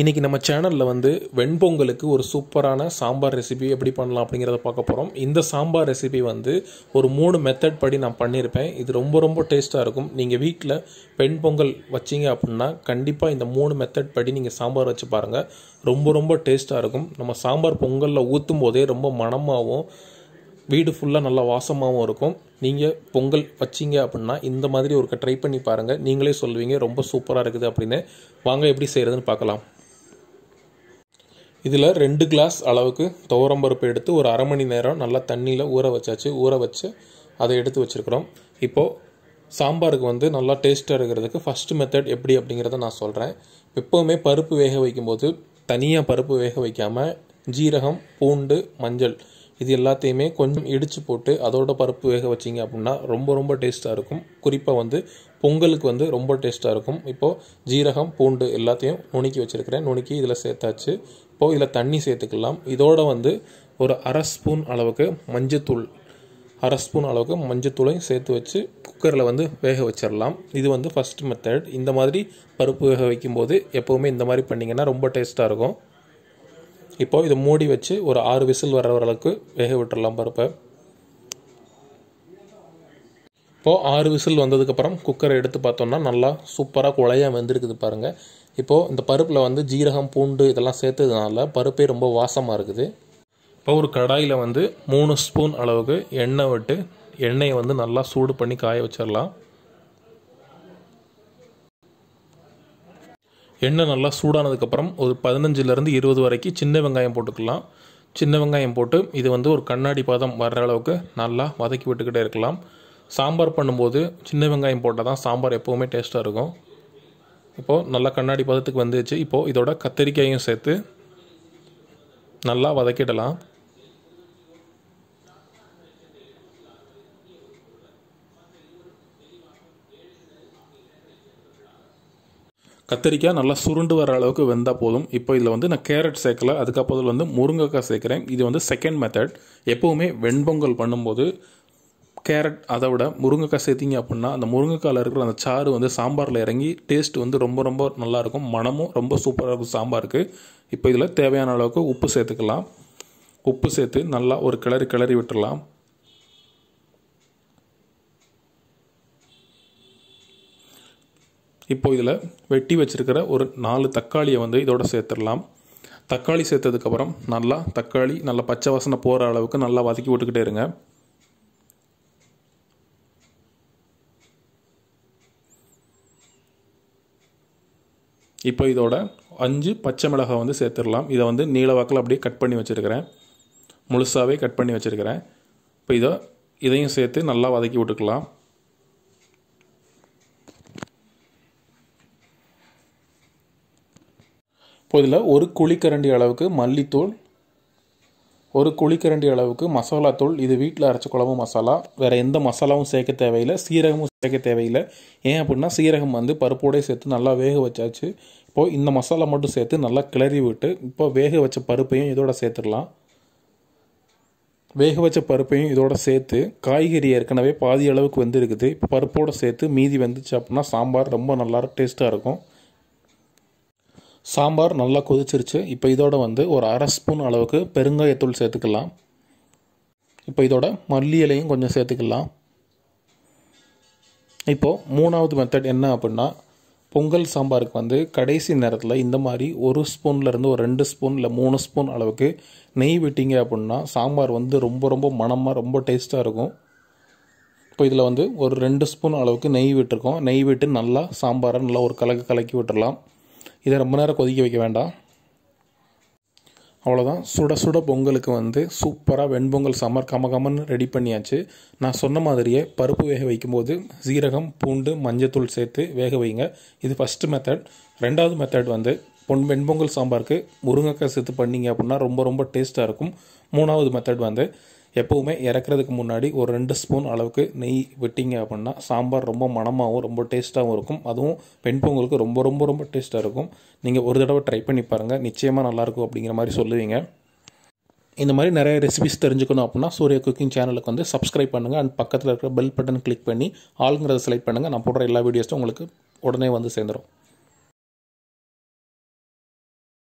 இன்றைக்கி நம்ம சேனலில் வந்து வெண்பொங்கலுக்கு ஒரு சூப்பரான சாம்பார் ரெசிபி எப்படி பண்ணலாம் அப்படிங்கிறத பார்க்க போகிறோம் இந்த சாம்பார் ரெசிபி வந்து ஒரு மூணு மெத்தட் படி நான் பண்ணியிருப்பேன் இது ரொம்ப ரொம்ப டேஸ்ட்டாக இருக்கும் நீங்கள் வீட்டில் வெண்பொங்கல் வச்சிங்க அப்படின்னா கண்டிப்பாக இந்த மூணு மெத்தட் படி நீங்கள் சாம்பார் வச்சு பாருங்கள் ரொம்ப ரொம்ப டேஸ்ட்டாக இருக்கும் நம்ம சாம்பார் பொங்கலில் ஊற்றும் போதே ரொம்ப மனமாகவும் வீடு ஃபுல்லாக நல்லா வாசமாகவும் இருக்கும் நீங்கள் பொங்கல் வச்சிங்க அப்படின்னா இந்த மாதிரி ஒரு ட்ரை பண்ணி பாருங்கள் நீங்களே சொல்லுவீங்க ரொம்ப சூப்பராக இருக்குது அப்படின்னு வாங்க எப்படி செய்கிறதுன்னு பார்க்கலாம் இதில் ரெண்டு கிளாஸ் அளவுக்கு துவரம் பருப்பு எடுத்து ஒரு அரை மணி நேரம் நல்லா தண்ணியில் ஊற வச்சாச்சு ஊற வச்சு அதை எடுத்து வச்சுருக்குறோம் இப்போது சாம்பாருக்கு வந்து நல்லா டேஸ்ட்டாக இருக்கிறதுக்கு ஃபஸ்ட்டு மெத்தட் எப்படி அப்படிங்கிறத நான் சொல்கிறேன் எப்போவுமே பருப்பு வேக வைக்கும்போது தனியாக பருப்பு வேக வைக்காமல் ஜீரகம் பூண்டு மஞ்சள் இது எல்லாத்தையுமே கொஞ்சம் இடித்து போட்டு அதோட பருப்பு வேக வச்சிங்க அப்படின்னா ரொம்ப ரொம்ப டேஸ்ட்டாக இருக்கும் குறிப்பாக வந்து பொங்கலுக்கு வந்து ரொம்ப டேஸ்ட்டாக இருக்கும் இப்போது ஜீரகம் பூண்டு எல்லாத்தையும் நுணுக்கி வச்சுருக்கிறேன் நுணுக்கி இதில் சேர்த்தாச்சு உப்போ இல்லை தண்ணி சேர்த்துக்கலாம் இதோடு வந்து ஒரு அரை ஸ்பூன் அளவுக்கு மஞ்சத்தூள் அரை ஸ்பூன் அளவுக்கு மஞ்சத்தூளையும் சேர்த்து வச்சு குக்கரில் வந்து வேக வச்சிடலாம் இது வந்து ஃபஸ்ட் மெத்தட் இந்த மாதிரி பருப்பு வேக வைக்கும்போது எப்போவுமே இந்த மாதிரி பண்ணிங்கன்னா ரொம்ப டேஸ்ட்டாக இருக்கும் இப்போது இதை மூடி வச்சு ஒரு ஆறு விசில் வர அளவுக்கு வேக விட்டுடலாம் பருப்பை இப்போது ஆறு விசில் வந்ததுக்கப்புறம் குக்கரை எடுத்து பார்த்தோம்னா நல்லா சூப்பராக குழையாக வந்திருக்குது பாருங்கள் இப்போது இந்த பருப்பில் வந்து ஜீரகம் பூண்டு இதெல்லாம் சேர்த்ததுனால பருப்பே ரொம்ப வாசமாக இருக்குது இப்போ ஒரு கடாயில் வந்து மூணு ஸ்பூன் அளவுக்கு எண்ணெய் விட்டு எண்ணெயை வந்து நல்லா சூடு பண்ணி காய வச்சிடலாம் எண்ணெய் நல்லா சூடானதுக்கப்புறம் ஒரு பதினஞ்சுலேருந்து இருபது வரைக்கும் சின்ன வெங்காயம் போட்டுக்கலாம் சின்ன வெங்காயம் போட்டு இது வந்து ஒரு கண்ணாடி பாதம் வர்ற அளவுக்கு நல்லா வதக்கி விட்டுக்கிட்டே இருக்கலாம் சாம்பார் பண்ணும்போது சின்ன வெங்காயம் போட்டால் தான் சாம்பார் எப்போவுமே டேஸ்ட்டாக இருக்கும் இப்போது நல்லா கண்ணாடி பதத்துக்கு வந்துச்சு இப்போது இதோட கத்திரிக்காயும் சேர்த்து நல்லா வதக்கிடலாம் கத்திரிக்காய் நல்லா சுருண்டு வர அளவுக்கு வெந்தால் போதும் இப்போ இதில் வந்து நான் கேரட் சேர்க்கல அதுக்கப்புறம் வந்து முருங்கைக்காய் சேர்க்குறேன் இது வந்து செகண்ட் மெத்தட் எப்போவுமே வெண்பொங்கல் பண்ணும்போது கேரட் அதை விட முருங்கைக்காய் சேர்த்திங்க அப்படின்னா அந்த முருங்கைக்காயில் இருக்கிற அந்த சாறு வந்து சாம்பாரில் இறங்கி டேஸ்ட் வந்து ரொம்ப ரொம்ப நல்லாயிருக்கும் மனமும் ரொம்ப சூப்பராக இருக்கும் சாம்பாருக்கு இப்போ இதில் தேவையான அளவுக்கு உப்பு சேர்த்துக்கலாம் உப்பு சேர்த்து நல்லா ஒரு கிளறி கிளறி விட்டுடலாம் இப்போ இதில் வெட்டி வச்சுருக்கிற ஒரு நாலு தக்காளியை வந்து இதோட சேர்த்துடலாம் தக்காளி சேர்த்ததுக்கப்புறம் நல்லா தக்காளி நல்லா பச்சை வாசனை போகிற அளவுக்கு நல்லா வதக்கி விட்டுக்கிட்டே இருங்க இப்போ இதோட அஞ்சு பச்சை மிளகாய் வந்து சேர்த்துடலாம் இதை வந்து நீல வாக்கில் அப்படியே கட் பண்ணி வச்சுருக்கிறேன் முழுசாகவே கட் பண்ணி வச்சுருக்கிறேன் இப்போ இதை இதையும் சேர்த்து நல்லா வதக்கி விட்டுக்கலாம் இப்போ இதில் ஒரு குழிக்கரண்டி அளவுக்கு மல்லித்தூள் ஒரு குழிக்கரண்டி அளவுக்கு மசாலா தூள் இது வீட்டில் அரைச்ச குழம்பு மசாலா வேறு எந்த மசாலாவும் சேர்க்க தேவையில்லை சீரகமும் சேர்க்க தேவையில்லை ஏன் அப்படின்னா சீரகம் வந்து பருப்போடே சேர்த்து நல்லா வேக வச்சாச்சு இப்போது இந்த மசாலா மட்டும் சேர்த்து நல்லா கிளறி விட்டு இப்போ வேக வச்ச பருப்பையும் இதோட சேர்த்துடலாம் வேக வச்ச பருப்பையும் இதோட சேர்த்து காய்கறி ஏற்கனவே பாதி அளவுக்கு வந்து இருக்குது இப்போ பருப்போடு சேர்த்து மீதி வந்துச்சு அப்படின்னா சாம்பார் ரொம்ப நல்லா டேஸ்ட்டாக இருக்கும் சாம்பார் நல்லா கொதிச்சிருச்சு இப்போ இதோட வந்து ஒரு அரை ஸ்பூன் அளவுக்கு பெருங்காயத்தூள் சேர்த்துக்கலாம் இப்போ இதோட மல்லி இலையும் கொஞ்சம் சேர்த்துக்கலாம் இப்போது மூணாவது மெத்தட் என்ன அப்படின்னா பொங்கல் சாம்பாருக்கு வந்து கடைசி நேரத்தில் இந்த மாதிரி ஒரு ஸ்பூன்லேருந்து ஒரு ரெண்டு ஸ்பூன் இல்லை மூணு ஸ்பூன் அளவுக்கு நெய் விட்டிங்க அப்படின்னா சாம்பார் வந்து ரொம்ப ரொம்ப மணமாக ரொம்ப டேஸ்ட்டாக இருக்கும் இப்போ இதில் வந்து ஒரு ரெண்டு ஸ்பூன் அளவுக்கு நெய் விட்டுருக்கோம் நெய் விட்டு நல்லா சாம்பாரை நல்லா ஒரு கலக்கு கலக்கி விட்டுடலாம் இதை ரொம்ப நேரம் கொதிக்க வைக்க வேண்டாம் அவ்வளோதான் சுட சுட பொங்கலுக்கு வந்து சூப்பராக வெண்பொங்கல் சாம்பார் கம கமன்னு ரெடி பண்ணியாச்சு நான் சொன்ன மாதிரியே பருப்பு வேக வைக்கும்போது சீரகம் பூண்டு மஞ்சத்தூள் சேர்த்து வேக வைங்க இது ஃபஸ்ட்டு மெத்தட் ரெண்டாவது மெத்தட் வந்து பொன் வெண்பொங்கல் சாம்பாருக்கு முருங்கைக்காய் சேர்த்து பண்ணிங்க அப்படின்னா ரொம்ப ரொம்ப டேஸ்ட்டாக இருக்கும் மூணாவது மெத்தட் வந்து எப்போவுமே இறக்குறதுக்கு முன்னாடி ஒரு ரெண்டு ஸ்பூன் அளவுக்கு நெய் விட்டிங்க அப்படின்னா சாம்பார் ரொம்ப மணமாகவும் ரொம்ப டேஸ்ட்டாகவும் இருக்கும் அதுவும் பெண் பொங்கலுக்கு ரொம்ப ரொம்ப ரொம்ப டேஸ்ட்டாக இருக்கும் நீங்கள் ஒரு தடவை ட்ரை பண்ணி பாருங்கள் நிச்சயமாக நல்லாயிருக்கும் அப்படிங்கிற மாதிரி சொல்லுவீங்க இந்த மாதிரி நிறைய ரெசிபிஸ் தெரிஞ்சுக்கணும் அப்படின்னா சூரிய குக்கிங் சேனலுக்கு வந்து சப்ஸ்கிரைப் பண்ணுங்கள் அண்ட் பக்கத்தில் இருக்கிற பெல் பட்டன் கிளிக் பண்ணி ஆளுங்கிறத செலக்ட் பண்ணுங்கள் நான் போடுற எல்லா வீடியோஸும் உங்களுக்கு உடனே வந்து சேர்ந்துடும்